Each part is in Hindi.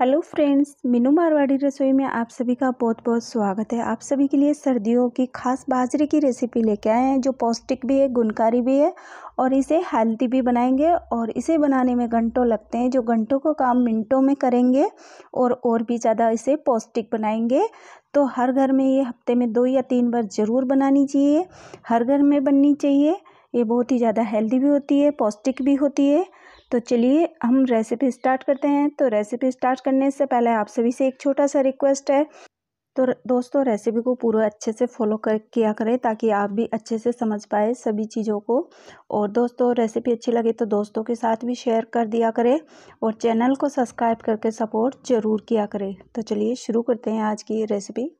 हेलो फ्रेंड्स मीनू मारवाड़ी रसोई में आप सभी का बहुत बहुत स्वागत है आप सभी के लिए सर्दियों की खास बाजरे की रेसिपी लेके आए हैं जो पौष्टिक भी है गुणकारी भी है और इसे हेल्दी भी बनाएंगे और इसे बनाने में घंटों लगते हैं जो घंटों का काम मिनटों में करेंगे और और भी ज़्यादा इसे पौष्टिक बनाएंगे तो हर घर में ये हफ्ते में दो या तीन बार ज़रूर बनानी चाहिए हर घर में बननी चाहिए ये बहुत ही ज़्यादा हेल्दी भी होती है पौष्टिक भी होती है तो चलिए हम रेसिपी स्टार्ट करते हैं तो रेसिपी स्टार्ट करने से पहले आप सभी से एक छोटा सा रिक्वेस्ट है तो दोस्तों रेसिपी को पूरा अच्छे से फॉलो कर किया करें ताकि आप भी अच्छे से समझ पाए सभी चीज़ों को और दोस्तों रेसिपी अच्छी लगे तो दोस्तों के साथ भी शेयर कर दिया करें और चैनल को सब्सक्राइब करके सपोर्ट ज़रूर किया करें तो चलिए शुरू करते हैं आज की रेसिपी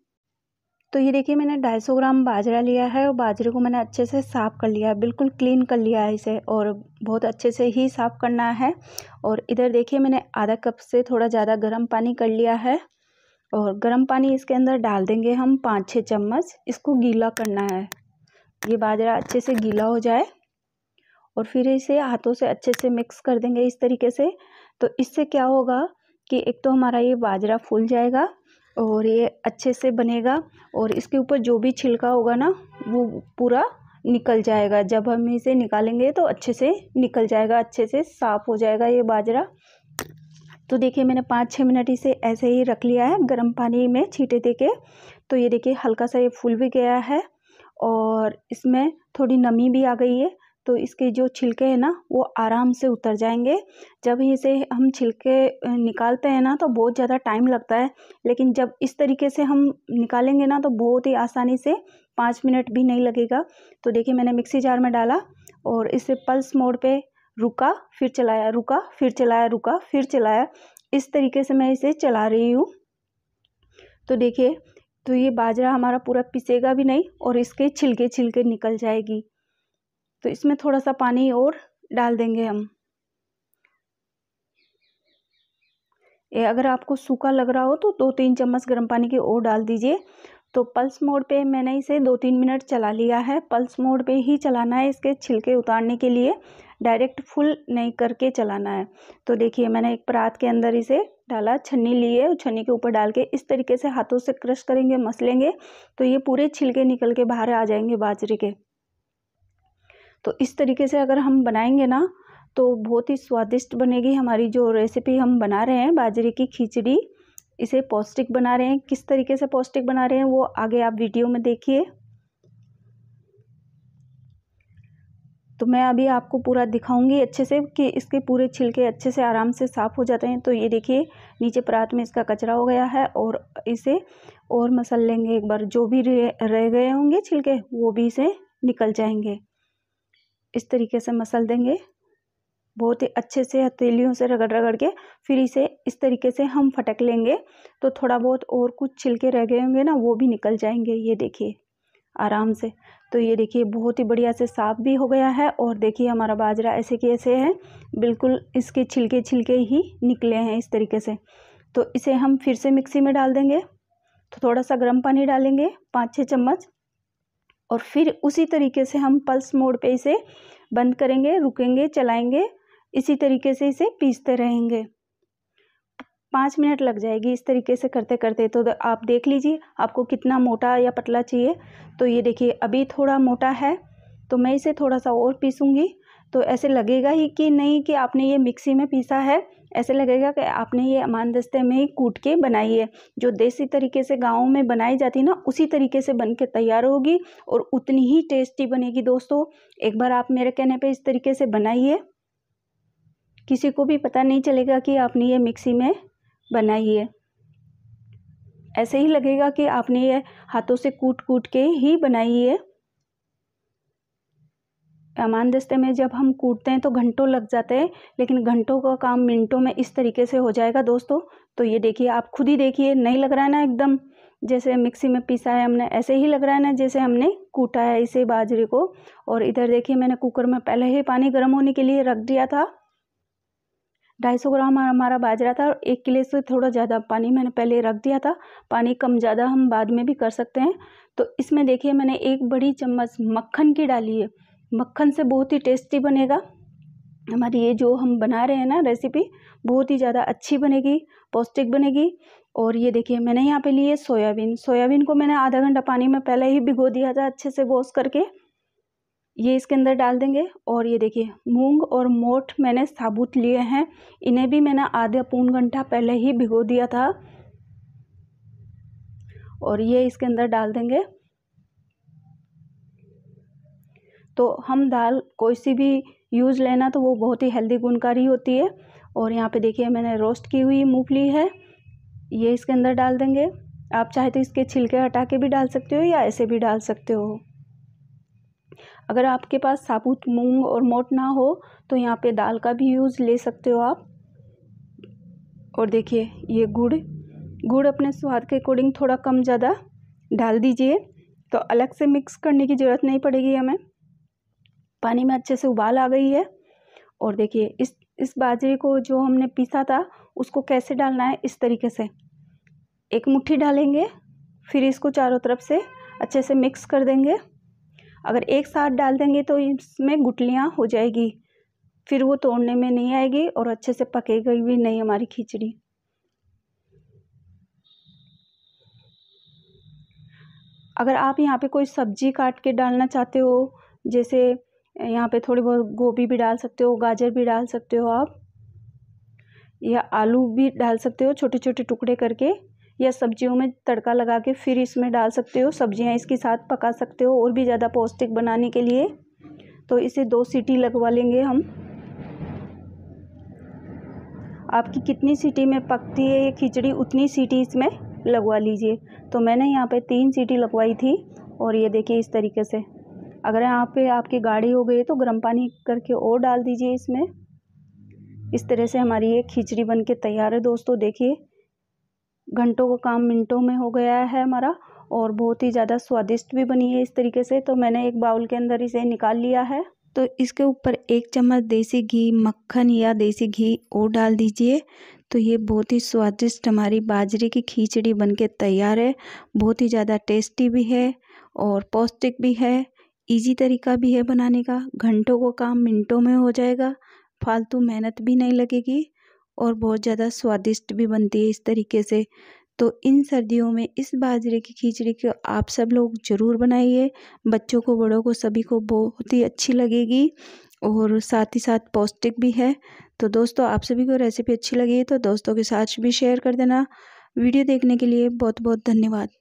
तो ये देखिए मैंने 250 ग्राम बाजरा लिया है और बाजरे को मैंने अच्छे से साफ़ कर लिया है बिल्कुल क्लीन कर लिया है इसे और बहुत अच्छे से ही साफ़ करना है और इधर देखिए मैंने आधा कप से थोड़ा ज़्यादा गर्म पानी कर लिया है और गर्म पानी इसके अंदर डाल देंगे हम पाँच छः चम्मच इसको गीला करना है ये बाजरा अच्छे से गीला हो जाए और फिर इसे हाथों से अच्छे से मिक्स कर देंगे इस तरीके से तो इससे क्या होगा कि एक तो हमारा ये बाजरा फूल जाएगा और ये अच्छे से बनेगा और इसके ऊपर जो भी छिलका होगा ना वो पूरा निकल जाएगा जब हम इसे निकालेंगे तो अच्छे से निकल जाएगा अच्छे से साफ़ हो जाएगा ये बाजरा तो देखिए मैंने पाँच छः मिनट इसे ऐसे ही रख लिया है गर्म पानी में छीटे दे के तो ये देखिए हल्का सा ये फूल भी गया है और इसमें थोड़ी नमी भी आ गई है तो इसके जो छिलके हैं ना वो आराम से उतर जाएंगे जब इसे हम छिलके निकालते हैं ना तो बहुत ज़्यादा टाइम लगता है लेकिन जब इस तरीके से हम निकालेंगे ना तो बहुत ही आसानी से पाँच मिनट भी नहीं लगेगा तो देखिए मैंने मिक्सी जार में डाला और इसे पल्स मोड पर रुका फिर चलाया रुका फिर चलाया रुका फिर चलाया इस तरीके से मैं इसे चला रही हूँ तो देखिए तो ये बाजरा हमारा पूरा पिसेगा भी नहीं और इसके छिलके छिलके निकल जाएगी तो इसमें थोड़ा सा पानी और डाल देंगे हम ये अगर आपको सूखा लग रहा हो तो दो तीन चम्मच गर्म पानी की ओर डाल दीजिए तो पल्स मोड पे मैंने इसे दो तीन मिनट चला लिया है पल्स मोड पे ही चलाना है इसके छिलके उतारने के लिए डायरेक्ट फुल नहीं करके चलाना है तो देखिए मैंने एक परात के अंदर इसे डाला छन्नी ली है छन्नी के ऊपर डाल के इस तरीके से हाथों से क्रश करेंगे मसलेंगे तो ये पूरे छिलके निकल के बाहर आ जाएंगे बाजरे के तो इस तरीके से अगर हम बनाएंगे ना तो बहुत ही स्वादिष्ट बनेगी हमारी जो रेसिपी हम बना रहे हैं बाजरे की खिचड़ी इसे पौष्टिक बना रहे हैं किस तरीके से पौष्टिक बना रहे हैं वो आगे आप वीडियो में देखिए तो मैं अभी आपको पूरा दिखाऊंगी अच्छे से कि इसके पूरे छिलके अच्छे से आराम से साफ़ हो जाते हैं तो ये देखिए नीचे परात में इसका कचरा हो गया है और इसे और मसल लेंगे एक बार जो भी रह गए होंगे छिलके वो भी इसे निकल जाएंगे इस तरीके से मसल देंगे बहुत ही अच्छे से हथेलियों से रगड़ रगड़ के फिर इसे इस तरीके से हम फटक लेंगे तो थोड़ा बहुत और कुछ छिलके रह गए होंगे ना वो भी निकल जाएंगे ये देखिए आराम से तो ये देखिए बहुत ही बढ़िया से साफ़ भी हो गया है और देखिए हमारा बाजरा ऐसे के ऐसे है बिल्कुल इसके छिलके छिलके ही निकले हैं इस तरीके से तो इसे हम फिर से मिक्सी में डाल देंगे तो थोड़ा सा गर्म पानी डालेंगे पाँच छः चम्मच और फिर उसी तरीके से हम पल्स मोड पे इसे बंद करेंगे रुकेंगे चलाएंगे इसी तरीके से इसे पीसते रहेंगे पाँच मिनट लग जाएगी इस तरीके से करते करते तो आप देख लीजिए आपको कितना मोटा या पतला चाहिए तो ये देखिए अभी थोड़ा मोटा है तो मैं इसे थोड़ा सा और पीसूँगी तो ऐसे लगेगा ही कि नहीं कि आपने ये मिक्सी में पीसा है ऐसे लगेगा कि आपने ये अमानदस्ते में ही कूट के बनाई है जो देसी तरीके से गाँव में बनाई जाती है ना उसी तरीके से बन के तैयार होगी और उतनी ही टेस्टी बनेगी दोस्तों एक बार आप मेरे कहने पर इस तरीके से बनाइए किसी को भी पता नहीं चलेगा कि आपने ये मिक्सी में बनाई है ऐसे ही लगेगा कि आपने ये हाथों से कूट कूट के ही बनाई है दस्ते में जब हम कूटते हैं तो घंटों लग जाते हैं लेकिन घंटों का काम मिनटों में इस तरीके से हो जाएगा दोस्तों तो ये देखिए आप खुद ही देखिए नहीं लग रहा है ना एकदम जैसे मिक्सी में पीसा है हमने ऐसे ही लग रहा है ना जैसे हमने कूटा है इसे बाजरे को और इधर देखिए मैंने कुकर में पहले ही पानी गर्म होने के लिए रख दिया था ढाई सौ ग्राम हमारा बाजरा था और एक किले से थोड़ा ज़्यादा पानी मैंने पहले रख दिया था पानी कम ज़्यादा हम बाद में भी कर सकते हैं तो इसमें देखिए मैंने एक बड़ी चम्मच मक्खन की डाली है मक्खन से बहुत ही टेस्टी बनेगा हमारी ये जो हम बना रहे हैं ना रेसिपी बहुत ही ज़्यादा अच्छी बनेगी पौष्टिक बनेगी और ये देखिए मैंने यहाँ पे लिए सोयाबीन सोयाबीन को मैंने आधा घंटा पानी में पहले ही भिगो दिया था अच्छे से वॉश करके ये इसके अंदर डाल देंगे और ये देखिए मूंग और मोठ मैंने साबुत लिए हैं इन्हें भी मैंने आधा पौन घंटा पहले ही भिगो दिया था और ये इसके अंदर डाल देंगे तो हम दाल कोई सी भी यूज़ लेना तो वो बहुत ही हेल्दी गुणकारी होती है और यहाँ पे देखिए मैंने रोस्ट की हुई मूंगफली है ये इसके अंदर डाल देंगे आप चाहे तो इसके छिलके हटा के भी डाल सकते हो या ऐसे भी डाल सकते हो अगर आपके पास साबुत मूंग और मोट ना हो तो यहाँ पे दाल का भी यूज़ ले सकते हो आप और देखिए ये गुड़ गुड़ अपने स्वाद के अकॉर्डिंग थोड़ा कम ज़्यादा डाल दीजिए तो अलग से मिक्स करने की ज़रूरत नहीं पड़ेगी हमें पानी में अच्छे से उबाल आ गई है और देखिए इस इस बाजरे को जो हमने पीसा था उसको कैसे डालना है इस तरीके से एक मुट्ठी डालेंगे फिर इसको चारों तरफ से अच्छे से मिक्स कर देंगे अगर एक साथ डाल देंगे तो इसमें गुटलियाँ हो जाएगी फिर वो तोड़ने में नहीं आएगी और अच्छे से पकेगी भी नहीं हमारी खिचड़ी अगर आप यहाँ पे कोई सब्जी काट के डालना चाहते हो जैसे यहाँ पे थोड़ी बहुत गोभी भी डाल सकते हो गाजर भी डाल सकते हो आप या आलू भी डाल सकते हो छोटे छोटे टुकड़े करके या सब्जियों में तड़का लगा के फिर इसमें डाल सकते हो सब्जियाँ इसके साथ पका सकते हो और भी ज़्यादा पौष्टिक बनाने के लिए तो इसे दो सीटी लगवा लेंगे हम आपकी कितनी सीटी में पकती है ये खिचड़ी उतनी सीटी इसमें लगवा लीजिए तो मैंने यहाँ पे तीन सीटी लगवाई थी और ये देखिए इस तरीके से अगर यहाँ पे आपकी गाढ़ी हो गई तो गर्म पानी करके और डाल दीजिए इसमें इस तरह से हमारी ये खिचड़ी बन के तैयार है दोस्तों देखिए घंटों का काम मिनटों में हो गया है हमारा और बहुत ही ज़्यादा स्वादिष्ट भी बनी है इस तरीके से तो मैंने एक बाउल के अंदर इसे निकाल लिया है तो इसके ऊपर एक चम्मच देसी घी मक्खन या देसी घी और डाल दीजिए तो ये बहुत ही स्वादिष्ट हमारी बाजरे की खिचड़ी बनके तैयार है बहुत ही ज़्यादा टेस्टी भी है और पौष्टिक भी है ईजी तरीका भी है बनाने का घंटों को काम मिनटों में हो जाएगा फालतू मेहनत भी नहीं लगेगी और बहुत ज़्यादा स्वादिष्ट भी बनती है इस तरीके से तो इन सर्दियों में इस बाजरे की खिचड़ी को आप सब लोग ज़रूर बनाइए बच्चों को बड़ों को सभी को बहुत ही अच्छी लगेगी और साथ ही साथ पौष्टिक भी है तो दोस्तों आप सभी को रेसिपी अच्छी लगी तो दोस्तों के साथ भी शेयर कर देना वीडियो देखने के लिए बहुत बहुत धन्यवाद